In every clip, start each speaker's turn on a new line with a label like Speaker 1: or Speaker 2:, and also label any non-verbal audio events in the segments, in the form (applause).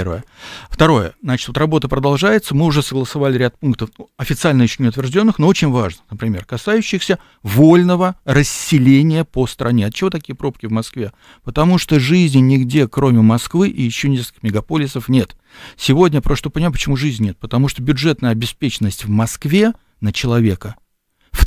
Speaker 1: Первое. Второе. Значит, вот работа продолжается. Мы уже согласовали ряд пунктов, ну, официально еще не утвержденных, но очень важных, например, касающихся вольного расселения по стране. От чего такие пробки в Москве? Потому что жизни нигде, кроме Москвы и еще нескольких мегаполисов, нет. Сегодня, просто понимаю, почему жизни нет. Потому что бюджетная обеспеченность в Москве на человека –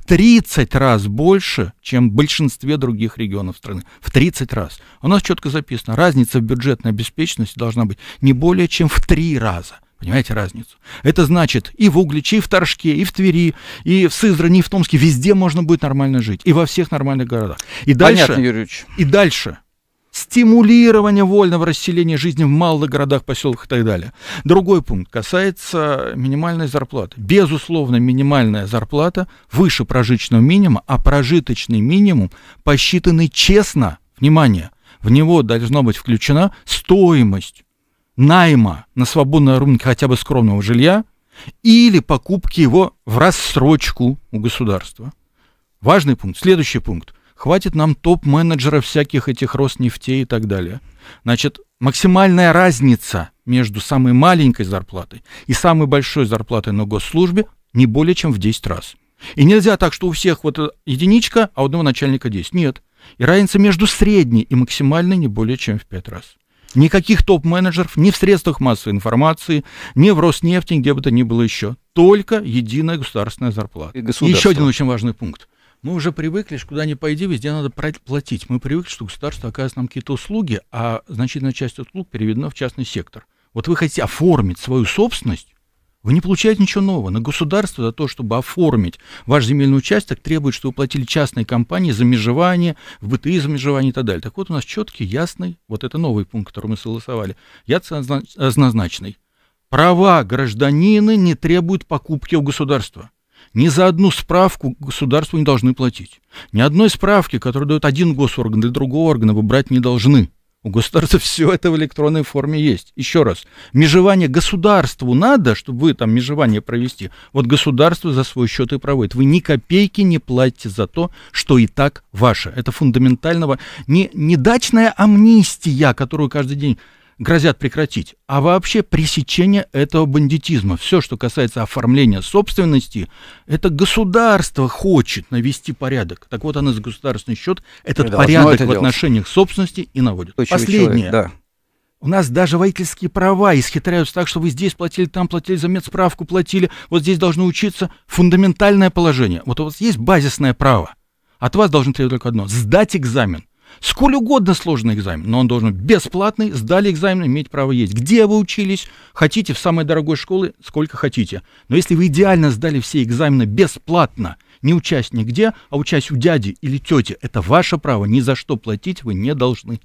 Speaker 1: 30 раз больше, чем в большинстве других регионов страны. В 30 раз. У нас четко записано, разница в бюджетной обеспеченности должна быть не более чем в 3 раза. Понимаете разницу? Это значит, и в Угличе, и в Торжке, и в Твери, и в Сызрани, и в Томске, везде можно будет нормально жить. И во всех нормальных городах. И дальше, Понятно, Юрьевич. И дальше стимулирования вольного расселения жизни в малых городах, поселках и так далее. Другой пункт касается минимальной зарплаты. Безусловно, минимальная зарплата выше прожиточного минимума, а прожиточный минимум посчитанный честно, внимание, в него должна быть включена стоимость найма на свободном рынке хотя бы скромного жилья или покупки его в рассрочку у государства. Важный пункт. Следующий пункт – Хватит нам топ менеджера всяких этих Роснефтей и так далее. Значит, максимальная разница между самой маленькой зарплатой и самой большой зарплатой на госслужбе не более чем в 10 раз. И нельзя так, что у всех вот э, единичка, а у одного начальника 10. Нет. И разница между средней и максимальной не более чем в 5 раз. Никаких топ-менеджеров ни в средствах массовой информации, ни в Роснефти, где бы то ни было еще. Только единая государственная зарплата. И еще один очень важный пункт мы уже привыкли, что куда ни пойди, везде надо платить. Мы привыкли, что государство оказывает нам какие-то услуги, а значительная часть услуг переведена в частный сектор. Вот вы хотите оформить свою собственность, вы не получаете ничего нового. На государство за то, чтобы оформить ваш земельный участок, требует, чтобы вы платили частные компании за межевание, в БТИ за межевание и так далее. Так вот у нас четкий, ясный, вот это новый пункт, который мы согласовали, я однозначный. Э, Права гражданина не требуют покупки у государства ни за одну справку государству не должны платить. Ни одной справки, которую дает один госорган для другого органа, вы брать не должны. У государства (laughs) все это в электронной форме есть. Еще раз, межевание государству надо, чтобы вы там межевание провести. Вот государство за свой счет и проводит. Вы ни копейки не платите за то, что и так ваше. Это фундаментального, не, не дачная амнистия, которую каждый день грозят прекратить, а вообще пресечение этого бандитизма. Все, что касается оформления собственности, это государство хочет навести порядок. Так вот, она за государственный счет этот да, порядок ну, это в делать. отношениях собственности и наводит. Устойчивый Последнее. Человек, да. У нас даже водительские права исхитряются так, что вы здесь платили, там платили, за медсправку платили, вот здесь должно учиться. Фундаментальное положение. Вот у вас есть базисное право. От вас должны требовать только одно – сдать экзамен. Сколь угодно сложный экзамен, но он должен быть бесплатный, сдали экзамен, иметь право есть. Где вы учились, хотите, в самой дорогой школе, сколько хотите. Но если вы идеально сдали все экзамены бесплатно, не участь нигде, а участь у дяди или тети, это ваше право, ни за что платить вы не должны.